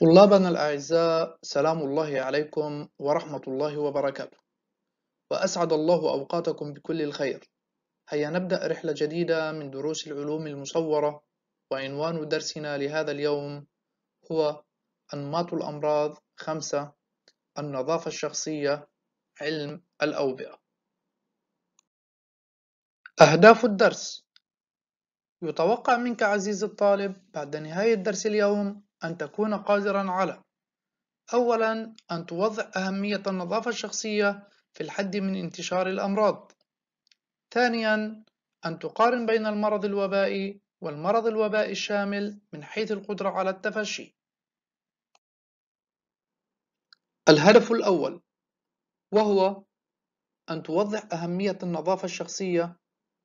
طلابنا الأعزاء سلام الله عليكم ورحمة الله وبركاته وأسعد الله أوقاتكم بكل الخير هيا نبدأ رحلة جديدة من دروس العلوم المصورة وعنوان درسنا لهذا اليوم هو أنماط الأمراض خمسة النظافة الشخصية علم الأوبئة أهداف الدرس يتوقع منك عزيزي الطالب بعد نهاية درس اليوم أن تكون قادرا على أولا أن توضح أهمية النظافة الشخصية في الحد من انتشار الأمراض ثانيا أن تقارن بين المرض الوبائي والمرض الوبائي الشامل من حيث القدرة على التفشي الهدف الأول وهو أن توضح أهمية النظافة الشخصية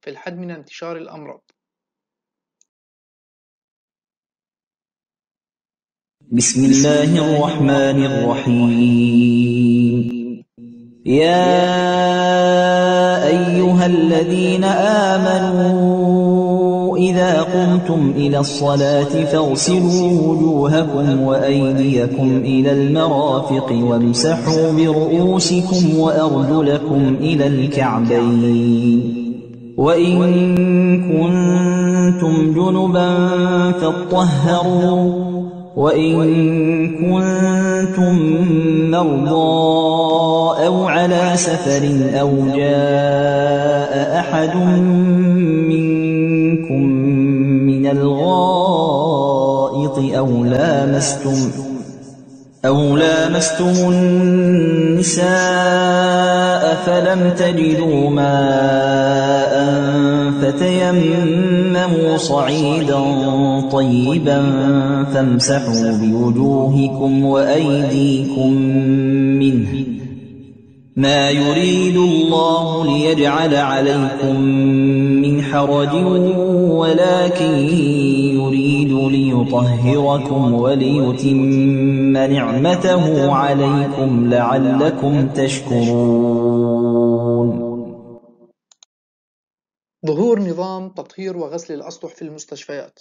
في الحد من انتشار الأمراض بسم الله الرحمن الرحيم يا أيها الذين آمنوا إذا قمتم إلى الصلاة فاغسلوا وجوهكم وأيديكم إلى المرافق وامسحوا برؤوسكم وأرجلكم إلى الكعبين وإن كنتم جنبا فاطهروا وإن كنتم مرضى أو على سفر أو جاء أحد منكم من الغائط أو لامستم أو لامستم النساء فلم تجدوا ماءً فتيمموا صعيدا طيبا فامسحوا بوجوهكم وأيديكم منه ما يريد الله ليجعل عليكم من حرج ولكن يريد ليطهركم وليتم نعمته عليكم لعلكم تشكرون ظهور نظام تطهير وغسل الأسطح في المستشفيات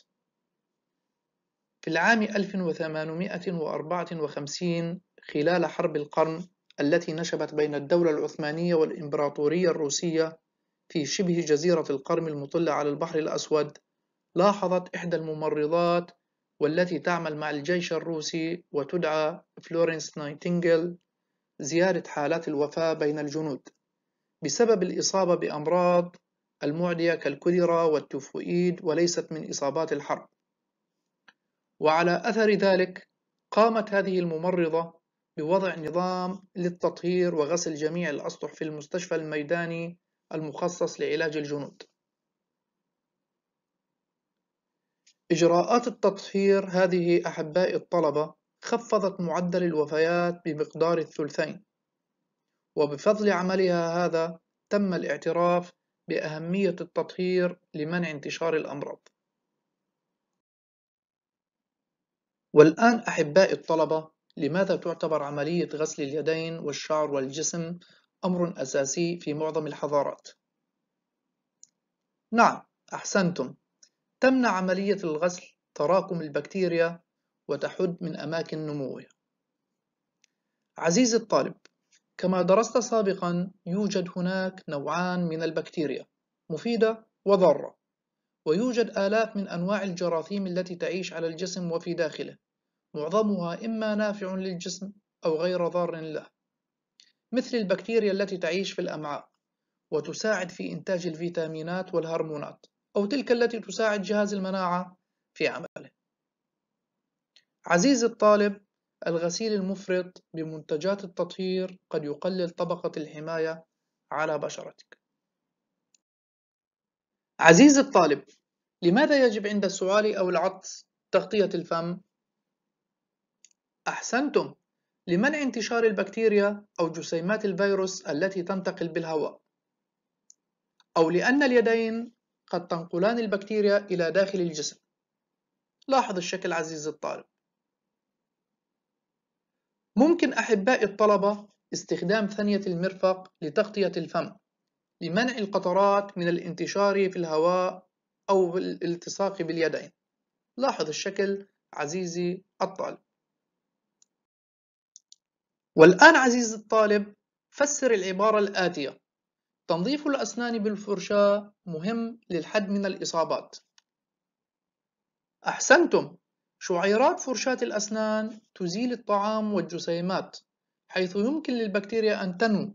في العام 1854 خلال حرب القرن التي نشبت بين الدولة العثمانية والإمبراطورية الروسية في شبه جزيرة القرم المطلة على البحر الأسود لاحظت إحدى الممرضات والتي تعمل مع الجيش الروسي وتدعى فلورنس نايتنجل زيارة حالات الوفاة بين الجنود بسبب الإصابة بأمراض المعدية كالكوليرا والتوفوئيد وليست من إصابات الحرب وعلى أثر ذلك قامت هذه الممرضة بوضع نظام للتطهير وغسل جميع الأسطح في المستشفى الميداني المخصص لعلاج الجنود إجراءات التطهير هذه أحباء الطلبة خفضت معدل الوفيات بمقدار الثلثين وبفضل عملها هذا تم الاعتراف بأهمية التطهير لمنع انتشار الأمراض والآن أحبائي الطلبة لماذا تعتبر عملية غسل اليدين والشعر والجسم أمر أساسي في معظم الحضارات؟ نعم أحسنتم تمنع عملية الغسل تراكم البكتيريا وتحد من أماكن نموها عزيزي الطالب كما درست سابقا يوجد هناك نوعان من البكتيريا مفيدة وضارة ويوجد آلاف من أنواع الجراثيم التي تعيش على الجسم وفي داخله معظمها إما نافع للجسم أو غير ضار له مثل البكتيريا التي تعيش في الأمعاء وتساعد في إنتاج الفيتامينات والهرمونات أو تلك التي تساعد جهاز المناعة في عمله عزيزي الطالب الغسيل المفرط بمنتجات التطهير قد يقلل طبقة الحماية على بشرتك عزيزي الطالب لماذا يجب عند السعال أو العطس تغطية الفم؟ أحسنتم لمنع انتشار البكتيريا أو جسيمات الفيروس التي تنتقل بالهواء أو لأن اليدين قد تنقلان البكتيريا إلى داخل الجسم لاحظ الشكل عزيزي الطالب ممكن أحبائي الطلبة استخدام ثانية المرفق لتغطية الفم لمنع القطرات من الانتشار في الهواء أو الالتصاق باليدين لاحظ الشكل عزيزي الطالب والآن عزيزي الطالب فسر العبارة الآتية تنظيف الأسنان بالفرشاة مهم للحد من الإصابات أحسنتم شعيرات فرشاة الأسنان تزيل الطعام والجسيمات حيث يمكن للبكتيريا أن تنمو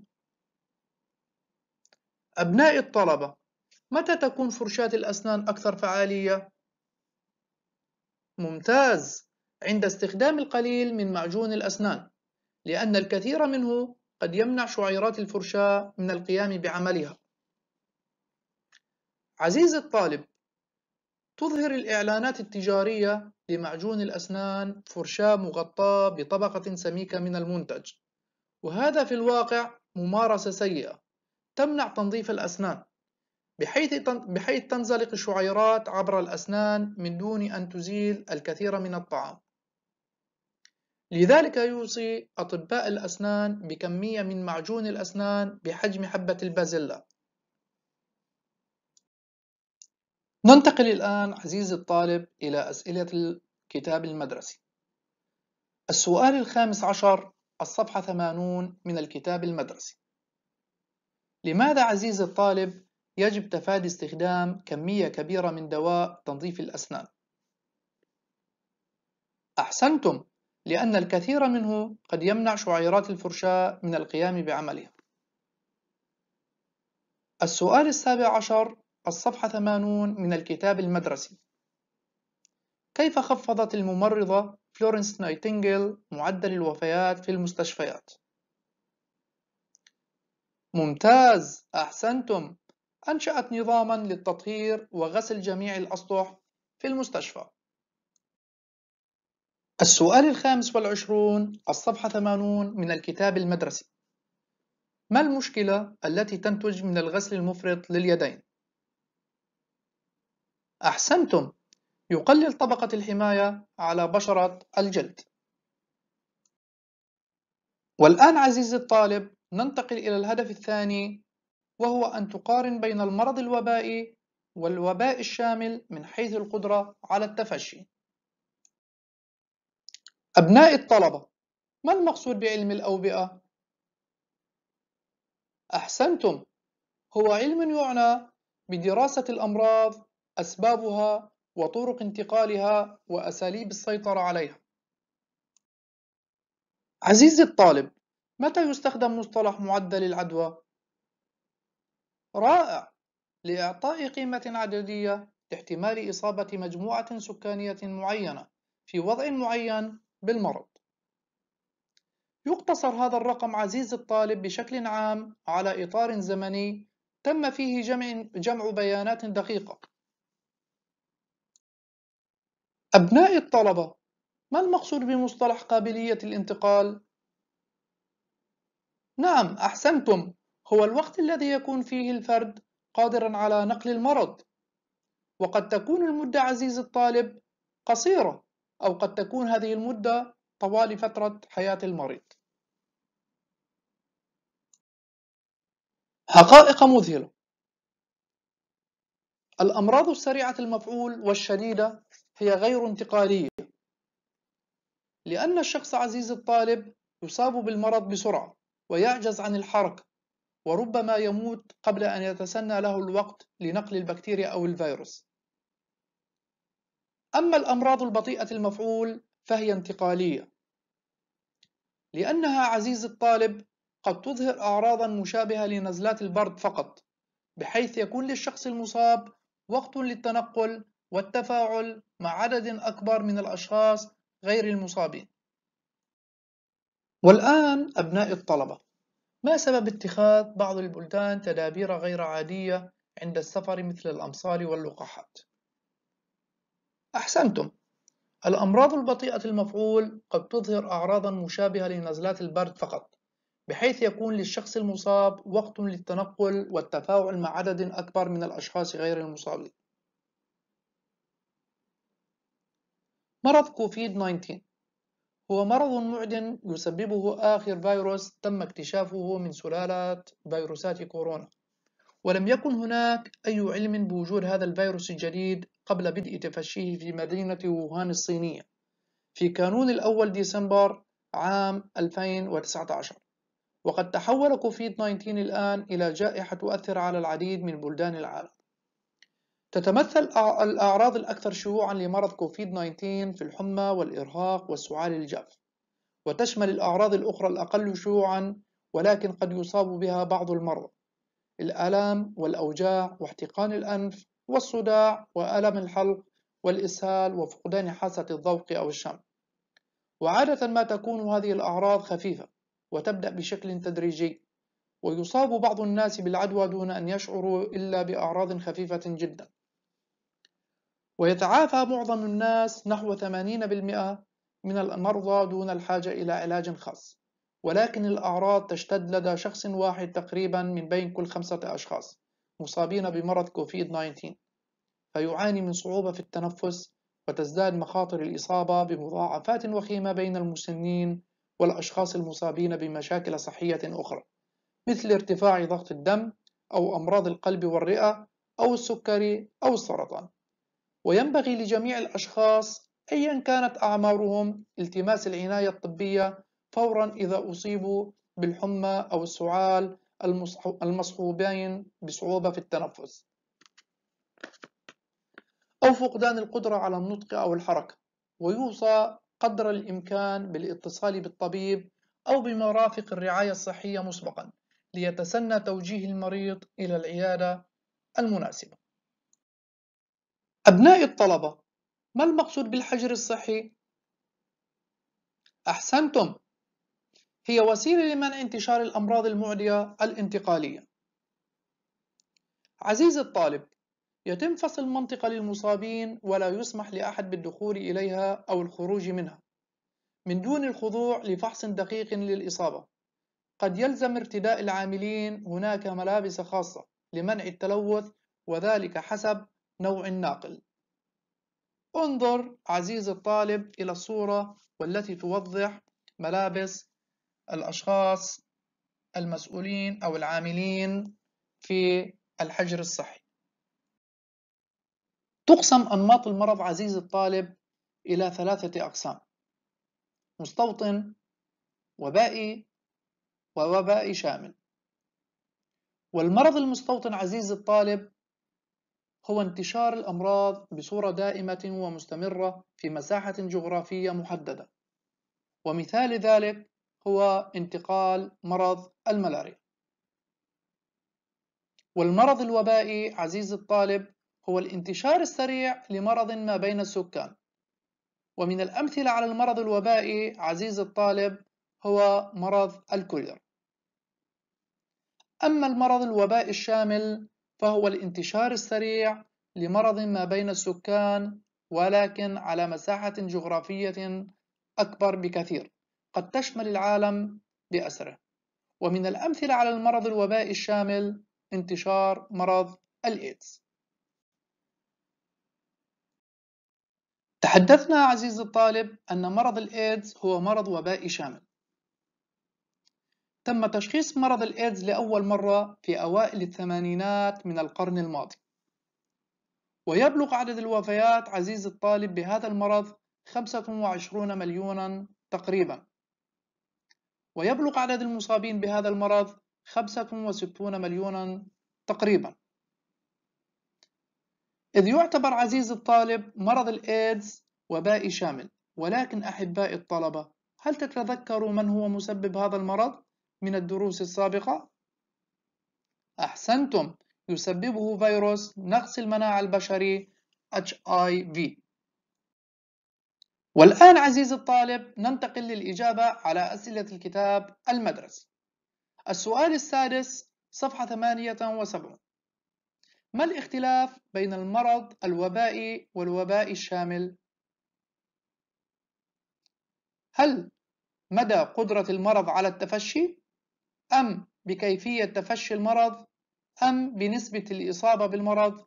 أبناء الطلبة متى تكون فرشاة الأسنان أكثر فعالية؟ ممتاز عند استخدام القليل من معجون الأسنان لأن الكثير منه قد يمنع شعيرات الفرشاة من القيام بعملها عزيز الطالب تظهر الإعلانات التجارية لمعجون الأسنان فرشاة مغطاة بطبقة سميكة من المنتج وهذا في الواقع ممارسة سيئة تمنع تنظيف الأسنان بحيث, بحيث تنزلق الشعيرات عبر الأسنان من دون أن تزيل الكثير من الطعام لذلك يوصي أطباء الأسنان بكمية من معجون الأسنان بحجم حبة البازيلا ننتقل الآن عزيزي الطالب إلى أسئلة الكتاب المدرسي السؤال الخامس عشر الصفحة 80 من الكتاب المدرسي لماذا عزيزي الطالب يجب تفادي استخدام كمية كبيرة من دواء تنظيف الأسنان؟ أحسنتم لأن الكثير منه قد يمنع شعيرات الفرشاة من القيام بعملها السؤال السابع عشر الصفحة 80 من الكتاب المدرسي كيف خفضت الممرضة فلورنس نايتنجل معدل الوفيات في المستشفيات؟ ممتاز أحسنتم أنشأت نظاما للتطهير وغسل جميع الأسطح في المستشفى السؤال الخامس والعشرون الصفحة 80 من الكتاب المدرسي ما المشكلة التي تنتج من الغسل المفرط لليدين؟ أحسنتم يقلل طبقة الحماية على بشرة الجلد والآن عزيزي الطالب ننتقل إلى الهدف الثاني وهو أن تقارن بين المرض الوبائي والوباء الشامل من حيث القدرة على التفشي أبناء الطلبة ما المقصود بعلم الأوبئة؟ أحسنتم هو علم يعنى بدراسة الأمراض أسبابها وطرق انتقالها وأساليب السيطرة عليها عزيزي الطالب متى يستخدم مصطلح معدل العدوى؟ رائع لإعطاء قيمة عددية لاحتمال إصابة مجموعة سكانية معينة في وضع معين بالمرض. يقتصر هذا الرقم عزيز الطالب بشكل عام على إطار زمني تم فيه جمع, جمع بيانات دقيقة أبناء الطلبة ما المقصود بمصطلح قابلية الانتقال؟ نعم أحسنتم هو الوقت الذي يكون فيه الفرد قادرا على نقل المرض وقد تكون المدة عزيز الطالب قصيرة أو قد تكون هذه المدة طوال فترة حياة المريض حقائق مذهلة الأمراض السريعة المفعول والشديدة هي غير انتقالية لأن الشخص عزيز الطالب يصاب بالمرض بسرعة ويعجز عن الحركة وربما يموت قبل أن يتسنى له الوقت لنقل البكتيريا أو الفيروس أما الأمراض البطيئة المفعول فهي انتقالية لأنها عزيز الطالب قد تظهر أعراضا مشابهة لنزلات البرد فقط بحيث يكون للشخص المصاب وقت للتنقل والتفاعل مع عدد أكبر من الأشخاص غير المصابين والآن أبناء الطلبة ما سبب اتخاذ بعض البلدان تدابير غير عادية عند السفر مثل الأمصار واللقاحات؟ أحسنتم الأمراض البطيئة المفعول قد تظهر أعراضا مشابهة لنزلات البرد فقط بحيث يكون للشخص المصاب وقت للتنقل والتفاعل مع عدد أكبر من الأشخاص غير المصابين مرض كوفيد 19 هو مرض معدن يسببه آخر فيروس تم اكتشافه من سلالة فيروسات كورونا ولم يكن هناك أي علم بوجود هذا الفيروس الجديد قبل بدء تفشيه في مدينة ووهان الصينية في كانون الأول ديسمبر عام 2019 وقد تحول كوفيد 19 الآن إلى جائحة تؤثر على العديد من بلدان العالم تتمثل الأعراض الأكثر شيوعًا لمرض كوفيد-19 في الحمى والإرهاق وسعال الجاف وتشمل الأعراض الأخرى الأقل شيوعًا ولكن قد يصاب بها بعض المرضى: الآلام والأوجاع واحتقان الأنف والصداع وألم الحلق والإسهال وفقدان حاسة الذوق أو الشم. وعادة ما تكون هذه الأعراض خفيفة وتبدأ بشكل تدريجي، ويصاب بعض الناس بالعدوى دون أن يشعروا إلا بأعراض خفيفة جدا. ويتعافى معظم الناس نحو 80% من المرضى دون الحاجة إلى علاج خاص ولكن الأعراض تشتد لدى شخص واحد تقريبا من بين كل خمسة أشخاص مصابين بمرض كوفيد-19 فيعاني من صعوبة في التنفس وتزداد مخاطر الإصابة بمضاعفات وخيمة بين المسنين والأشخاص المصابين بمشاكل صحية أخرى مثل ارتفاع ضغط الدم أو أمراض القلب والرئة أو السكري أو السرطان وينبغي لجميع الأشخاص أيا كانت أعمارهم التماس العناية الطبية فورا إذا أصيبوا بالحمى أو السعال المصحوبين بصعوبة في التنفس أو فقدان القدرة على النطق أو الحركة ويوصى قدر الإمكان بالاتصال بالطبيب أو بمرافق الرعاية الصحية مسبقا ليتسنى توجيه المريض إلى العيادة المناسبة أبناء الطلبة ما المقصود بالحجر الصحي؟ أحسنتم هي وسيلة لمنع انتشار الأمراض المعدية الانتقالية عزيز الطالب يتم فصل منطقة للمصابين ولا يسمح لأحد بالدخول إليها أو الخروج منها من دون الخضوع لفحص دقيق للإصابة قد يلزم ارتداء العاملين هناك ملابس خاصة لمنع التلوث وذلك حسب نوع الناقل انظر عزيز الطالب إلى الصورة والتي توضح ملابس الأشخاص المسؤولين أو العاملين في الحجر الصحي تقسم أنماط المرض عزيز الطالب إلى ثلاثة أقسام مستوطن وبائي ووبائي شامل والمرض المستوطن عزيز الطالب هو انتشار الأمراض بصورة دائمة ومستمرة في مساحة جغرافية محددة ومثال ذلك هو انتقال مرض الملاريا والمرض الوبائي عزيز الطالب هو الانتشار السريع لمرض ما بين السكان ومن الأمثلة على المرض الوبائي عزيز الطالب هو مرض الكوليرا أما المرض الوبائي الشامل فهو الانتشار السريع لمرض ما بين السكان ولكن على مساحة جغرافية أكبر بكثير قد تشمل العالم بأسره ومن الأمثلة على المرض الوبائي الشامل انتشار مرض الإيدز تحدثنا عزيزي الطالب أن مرض الإيدز هو مرض وبائي شامل تم تشخيص مرض الإيدز لأول مرة في أوائل الثمانينات من القرن الماضي ويبلغ عدد الوفيات عزيز الطالب بهذا المرض 25 مليونا تقريبا ويبلغ عدد المصابين بهذا المرض 65 مليونا تقريبا إذ يعتبر عزيز الطالب مرض الإيدز وباء شامل ولكن أحبائي الطلبة هل تتذكروا من هو مسبب هذا المرض؟ من الدروس السابقة؟ أحسنتم يسببه فيروس نقص المناعة البشري HIV والآن عزيزي الطالب ننتقل للإجابة على أسئلة الكتاب المدرسي السؤال السادس صفحة 78 ما الاختلاف بين المرض الوبائي والوباء الشامل؟ هل مدى قدرة المرض على التفشي؟ أم بكيفية تفشي المرض أم بنسبة الإصابة بالمرض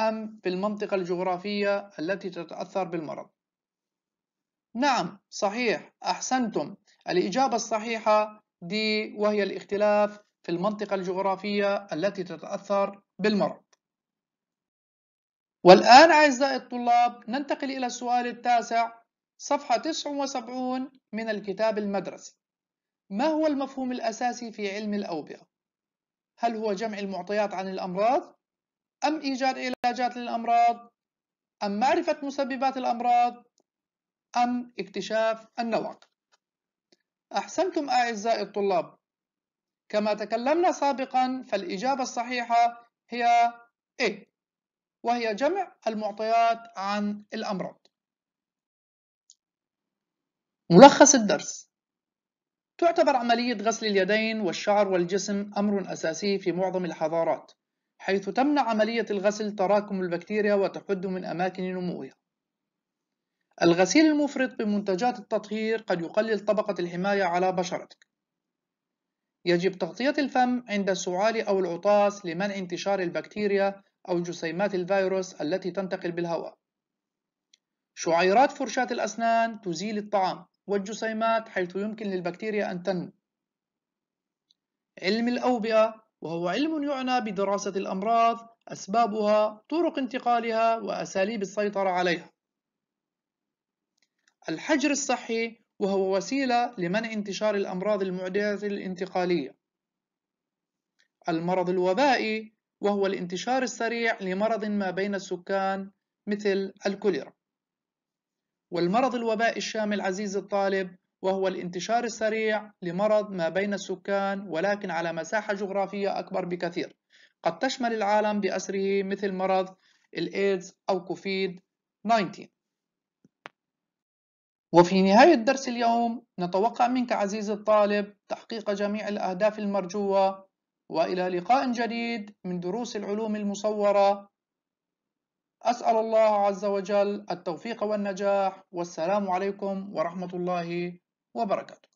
أم بالمنطقة الجغرافية التي تتأثر بالمرض نعم صحيح أحسنتم الإجابة الصحيحة دي وهي الاختلاف في المنطقة الجغرافية التي تتأثر بالمرض والآن أعزائي الطلاب ننتقل إلى السؤال التاسع صفحة 79 من الكتاب المدرسي ما هو المفهوم الأساسي في علم الأوبئة؟ هل هو جمع المعطيات عن الأمراض؟ أم إيجاد علاجات للأمراض؟ أم معرفة مسببات الأمراض؟ أم اكتشاف النواقل؟ أحسنتم أعزائي الطلاب كما تكلمنا سابقا فالإجابة الصحيحة هي A وهي جمع المعطيات عن الأمراض ملخص الدرس تعتبر عملية غسل اليدين والشعر والجسم أمر أساسي في معظم الحضارات حيث تمنع عملية الغسل تراكم البكتيريا وتحد من أماكن نموها الغسيل المفرط بمنتجات التطهير قد يقلل طبقة الحماية على بشرتك يجب تغطية الفم عند السعال أو العطاس لمنع انتشار البكتيريا أو جسيمات الفيروس التي تنتقل بالهواء شعيرات فرشاة الأسنان تزيل الطعام والجسيمات حيث يمكن للبكتيريا أن تنمو علم الأوبئة وهو علم يعنى بدراسة الأمراض أسبابها طرق انتقالها وأساليب السيطرة عليها الحجر الصحي وهو وسيلة لمنع انتشار الأمراض المعدية الانتقالية المرض الوبائي وهو الانتشار السريع لمرض ما بين السكان مثل الكوليرا والمرض الوبائي الشامل عزيز الطالب وهو الانتشار السريع لمرض ما بين السكان ولكن على مساحة جغرافية أكبر بكثير قد تشمل العالم بأسره مثل مرض الإيدز أو كوفيد 19 وفي نهاية درس اليوم نتوقع منك عزيزي الطالب تحقيق جميع الأهداف المرجوة وإلى لقاء جديد من دروس العلوم المصورة أسأل الله عز وجل التوفيق والنجاح والسلام عليكم ورحمة الله وبركاته